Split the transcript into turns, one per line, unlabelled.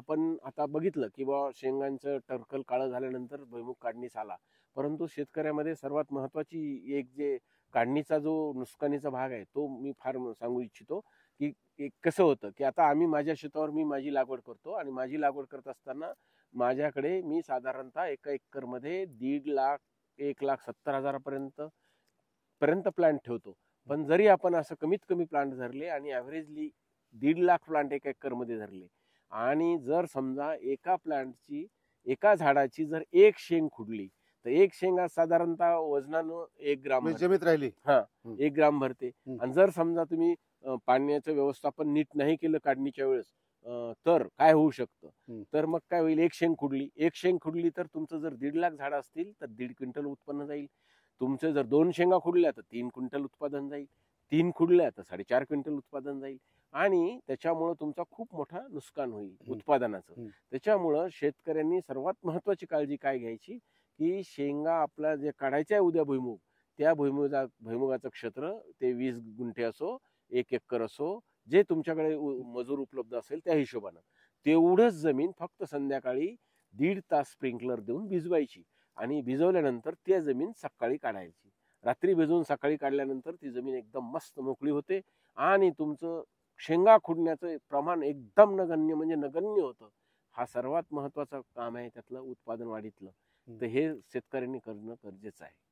आपण आता बघितलं की बा शेंगांचं टर्कल काळं झाल्यानंतर भुईमुग काढणीस आला परंतु शेतकऱ्यामध्ये सर्वात महत्त्वाची एक जे काढणीचा जो नुकसानीचा भाग आहे तो मी फार सांगू इच्छितो की एक कसं होतं की आता आम्ही माझ्या शेतावर मी माझी लागवड करतो आणि माझी लागवड करत असताना माझ्याकडे मी साधारणतः एका एकरमध्ये दीड लाख एक लाख सत्तर हजारापर्यंत पर्यंत प्लांट ठेवतो पण जरी आपण असं कमीत कमी प्लांट धरले आणि ॲव्हरेजली दीड लाख प्लांट एका एकरमध्ये धरले आणि जर समजा एका प्लांटची एका झाडाची जर एक शेंग खुडली तर एक शेंगा साधारणतः वजनानं एक ग्राम म्हणजे जमीत राहिली हा एक ग्राम भरते आणि जर समजा तुम्ही पाण्याचं व्यवस्थापन नीट नाही केलं काढणीच्या वेळेस तर काय होऊ शकतं तर मग काय होईल एक शेंग खुडली एक शेंग खुडली तर तुमचं जर दीड लाख झाड असतील तर दीड क्विंटल उत्पन्न जाईल तुमचं जर दोन शेंगा खुडल्या तर तीन क्विंटल उत्पादन जाईल तीन खुडल्या तर साडेचार क्विंटल उत्पादन जाईल आणि त्याच्यामुळं तुमचा खूप मोठा नुकसान होईल उत्पादनाचं त्याच्यामुळं शेतकऱ्यांनी सर्वात महत्वाची काळजी काय घ्यायची की शेंगा आपला जे काढायचा आहे उद्या भुईमुग त्या भुईमुगा भुईमुगाचं क्षेत्र ते वीस गुंठे असो एक एकर असो जे तुमच्याकडे मजूर उपलब्ध असेल त्या हिशोबानं तेवढंच जमीन फक्त संध्याकाळी दीड तास स्प्रिंकलर देऊन भिजवायची आणि भिजवल्यानंतर त्या जमीन सकाळी काढायची रात्री भिजवून सकाळी काढल्यानंतर ती जमीन एकदम मस्त मोकळी होते आणि तुमचं शेंगा खुडण्याचं प्रमाण एकदम नगण्य म्हणजे नगण्य होतं हा सर्वात महत्वाचं काम आहे त्यातलं उत्पादन वाढीतलं तर हे शेतकऱ्यांनी करणं गरजेचं आहे